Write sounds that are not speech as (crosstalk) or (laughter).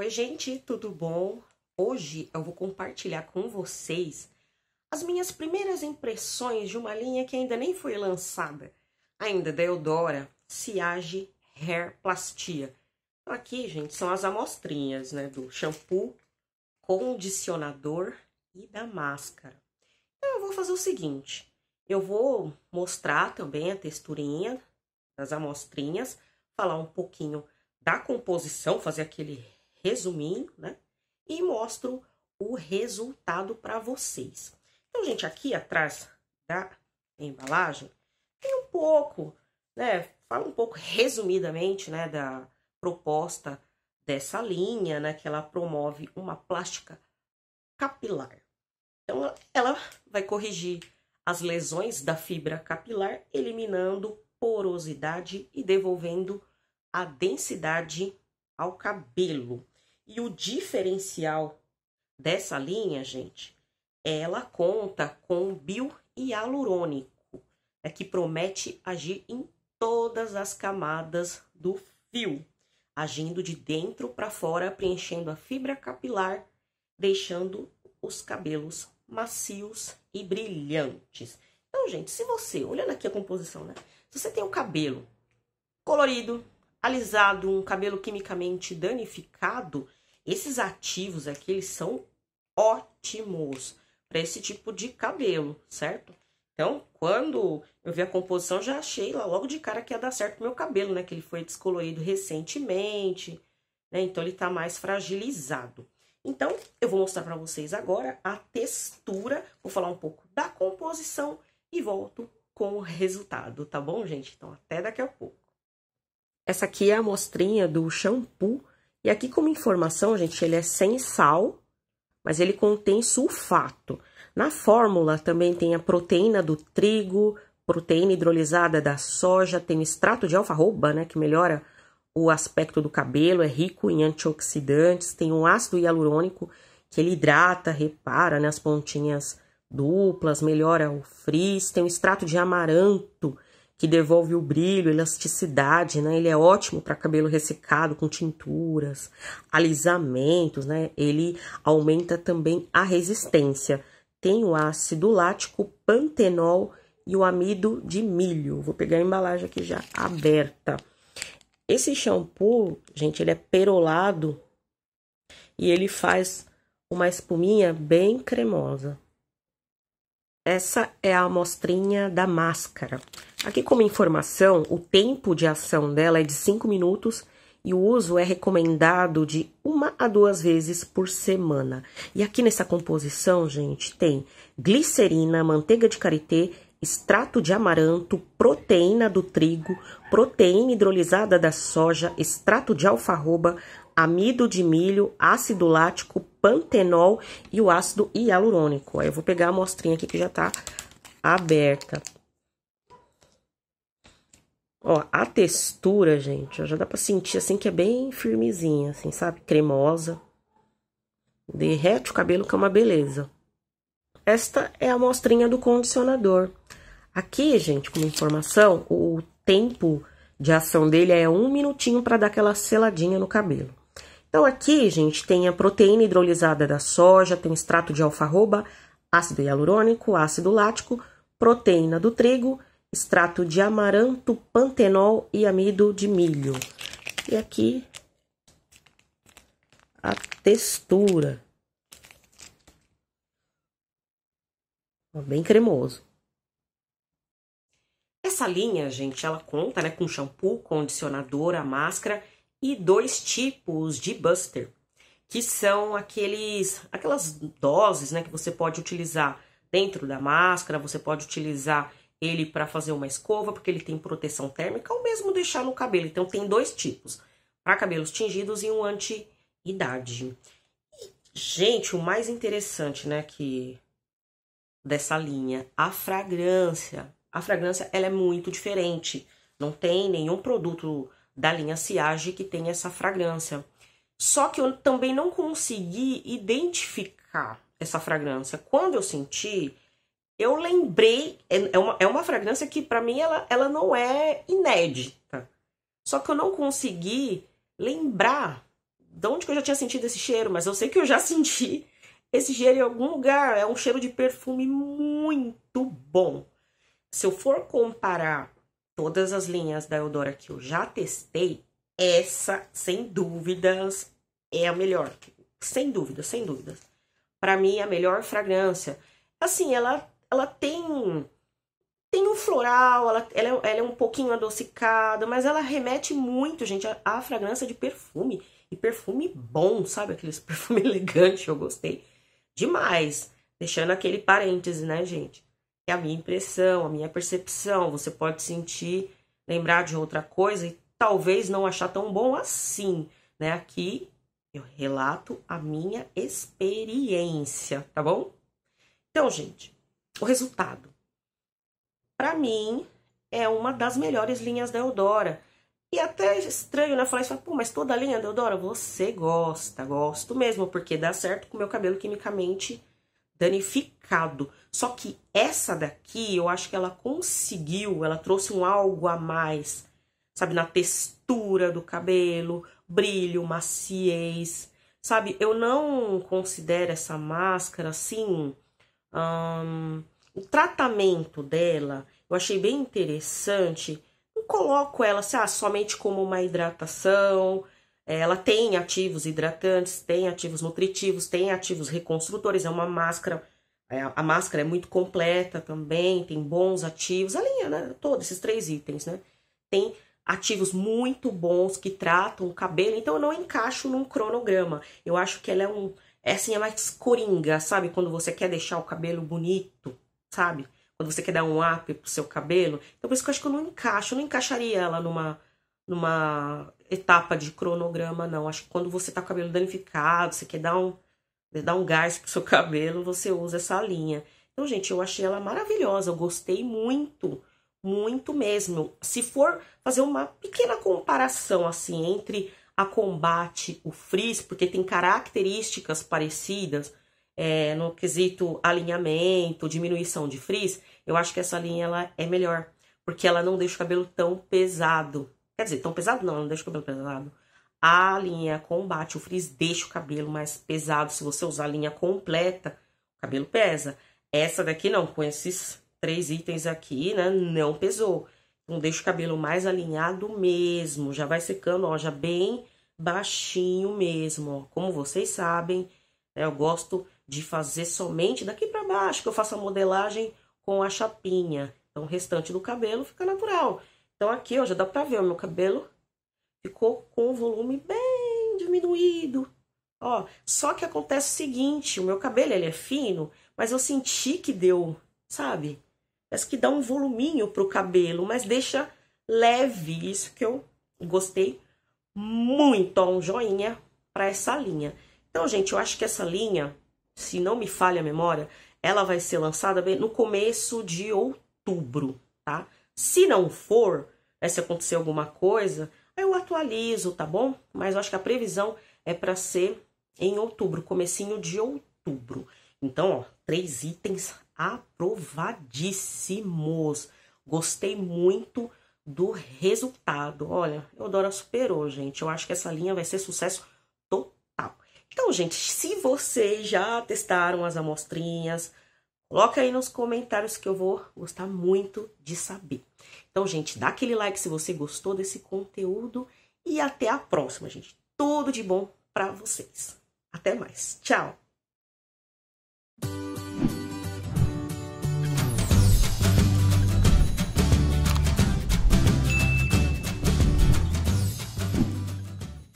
Oi, gente, tudo bom? Hoje eu vou compartilhar com vocês as minhas primeiras impressões de uma linha que ainda nem foi lançada, ainda da Eudora Siage Hair Plastia. Então, aqui, gente, são as amostrinhas, né, do shampoo, condicionador e da máscara. Então, eu vou fazer o seguinte, eu vou mostrar também a texturinha das amostrinhas, falar um pouquinho da composição, fazer aquele resuminho, né? E mostro o resultado para vocês. Então, gente, aqui atrás da embalagem tem um pouco, né? Fala um pouco resumidamente, né, da proposta dessa linha, né, que ela promove uma plástica capilar. Então, ela vai corrigir as lesões da fibra capilar, eliminando porosidade e devolvendo a densidade ao cabelo. E o diferencial dessa linha, gente, ela conta com biohialurônico, é né, que promete agir em todas as camadas do fio, agindo de dentro para fora, preenchendo a fibra capilar, deixando os cabelos macios e brilhantes. Então, gente, se você, olhando aqui a composição, né? Se você tem o cabelo colorido, alisado, um cabelo quimicamente danificado, esses ativos aqui, eles são ótimos para esse tipo de cabelo, certo? Então, quando eu vi a composição, já achei lá logo de cara que ia dar certo pro meu cabelo, né? Que ele foi descolorido recentemente, né? Então, ele tá mais fragilizado. Então, eu vou mostrar para vocês agora a textura, vou falar um pouco da composição e volto com o resultado, tá bom, gente? Então, até daqui a pouco. Essa aqui é a amostrinha do shampoo e aqui, como informação, gente, ele é sem sal, mas ele contém sulfato. Na fórmula também tem a proteína do trigo, proteína hidrolisada da soja, tem o extrato de alfarroba, né, que melhora o aspecto do cabelo, é rico em antioxidantes, tem o ácido hialurônico, que ele hidrata, repara né, as pontinhas duplas, melhora o frizz, tem o extrato de amaranto, que devolve o brilho, elasticidade, né? Ele é ótimo para cabelo ressecado com tinturas, alisamentos, né? Ele aumenta também a resistência. Tem o ácido lático, pantenol e o amido de milho. Vou pegar a embalagem aqui já aberta. Esse shampoo, gente, ele é perolado e ele faz uma espuminha bem cremosa. Essa é a amostrinha da máscara. Aqui como informação, o tempo de ação dela é de 5 minutos e o uso é recomendado de uma a duas vezes por semana. E aqui nessa composição, gente, tem glicerina, manteiga de karité, extrato de amaranto, proteína do trigo, proteína hidrolisada da soja, extrato de alfarroba, amido de milho, ácido lático, pantenol e o ácido hialurônico. Aí eu vou pegar a amostrinha aqui que já tá aberta. Ó, a textura, gente, já dá pra sentir assim que é bem firmezinha, assim, sabe? Cremosa. Derrete o cabelo que é uma beleza. Esta é a amostrinha do condicionador. Aqui, gente, como informação, o tempo de ação dele é um minutinho para dar aquela seladinha no cabelo. Então aqui, gente, tem a proteína hidrolisada da soja, tem o extrato de alfarroba, ácido hialurônico, ácido lático, proteína do trigo, extrato de amaranto, pantenol e amido de milho. E aqui a textura. Bem cremoso. Essa linha, gente, ela conta né, com shampoo, condicionador, a máscara e dois tipos de buster, que são aqueles aquelas doses, né, que você pode utilizar dentro da máscara, você pode utilizar ele para fazer uma escova, porque ele tem proteção térmica, ou mesmo deixar no cabelo. Então tem dois tipos, para cabelos tingidos e um anti-idade. Gente, o mais interessante, né, que dessa linha, a fragrância. A fragrância, ela é muito diferente. Não tem nenhum produto da linha Siage que tem essa fragrância. Só que eu também não consegui identificar essa fragrância. Quando eu senti, eu lembrei. É, é uma, é uma fragrância que, para mim, ela, ela não é inédita. Só que eu não consegui lembrar de onde que eu já tinha sentido esse cheiro, mas eu sei que eu já (laughs) senti esse cheiro em algum lugar. É um cheiro de perfume muito bom. Se eu for comparar todas as linhas da Eudora que eu já testei, essa, sem dúvidas, é a melhor. Sem dúvida, sem dúvidas. Para mim, a melhor fragrância. Assim, ela, ela tem tem um floral, ela, ela, é, ela, é um pouquinho adocicada, mas ela remete muito, gente, à, fragrância de perfume. E perfume bom, sabe? Aqueles (laughs) perfume elegante, eu gostei demais. Deixando aquele parêntese, né, gente? a minha impressão, a minha percepção. Você pode sentir, lembrar de outra coisa e talvez não achar tão bom assim, né? Aqui eu relato a minha experiência, tá bom? Então, gente, o resultado. Para mim, é uma das melhores linhas da Eudora. E até estranho, né? Falar isso, pô, mas toda a linha da Eudora, você gosta, gosto mesmo, porque dá certo com o meu cabelo quimicamente danificado. Só que essa daqui, eu acho que ela conseguiu, ela trouxe um algo a mais, sabe, na textura do cabelo, brilho, maciez, sabe? Eu não considero essa máscara assim. o tratamento dela eu achei bem interessante. Não coloco ela assim, ah, somente como uma hidratação, é, ela tem ativos hidratantes, tem ativos nutritivos, tem ativos reconstrutores, é uma máscara. É, a máscara é muito completa também, tem bons ativos, a linha, né? Todos esses três itens, né? Tem ativos muito bons que tratam o cabelo, então eu não encaixo num cronograma. Eu acho que ela é um. É assim, é mais coringa, sabe? Quando você quer deixar o cabelo bonito, sabe? Quando você quer dar um up pro seu cabelo. Então por isso que eu acho que eu não encaixo, eu não encaixaria ela numa. numa etapa de cronograma, não. Acho que quando você tá com o cabelo danificado, você quer dar um, dar um gás pro seu (laughs) cabelo, você usa essa linha. Então, gente, eu achei ela maravilhosa, eu gostei muito, muito mesmo. Se for fazer uma pequena comparação, assim, entre a combate, o frizz, porque tem características parecidas é, no quesito alinhamento, diminuição de frizz, eu acho que essa linha ela é melhor, porque ela não deixa o cabelo tão pesado. Quer dizer, tão pesado não, não deixa o cabelo pesado. A linha combate o frizz, deixa o cabelo mais pesado. Se você usar a linha completa, o cabelo pesa. Essa daqui não, com esses três itens aqui, né, não pesou. Então, deixa o cabelo mais alinhado mesmo. Já vai secando, ó, já bem baixinho mesmo, ó. Como vocês sabem, né, eu gosto de fazer somente daqui para baixo, que eu faço a modelagem com a chapinha. Então, o restante do cabelo fica natural. Então aqui, ó, já dá pra ver, o meu cabelo ficou com o volume bem diminuído. Ó, só que acontece o seguinte, o meu cabelo ele é fino, mas eu senti que deu, sabe? Parece que dá um voluminho pro cabelo, mas deixa leve. Isso que eu gostei muito, ó, um joinha para essa linha. Então, gente, eu acho que essa linha, se não me falha a memória, ela vai ser lançada no começo de outubro, tá? Se não for, né, se acontecer alguma coisa, eu atualizo, tá bom? Mas eu acho que a previsão é para ser em outubro, comecinho de outubro. Então, ó, três itens aprovadíssimos. Gostei muito do resultado. Olha, eu adoro a Superou, gente. Eu acho que essa linha vai ser sucesso total. Então, gente, se vocês já testaram as amostrinhas, coloca aí nos comentários que eu vou gostar muito de saber. Então, gente, dá aquele like se você gostou desse conteúdo e até a próxima, gente. Tudo de bom para vocês. Até mais. Tchau.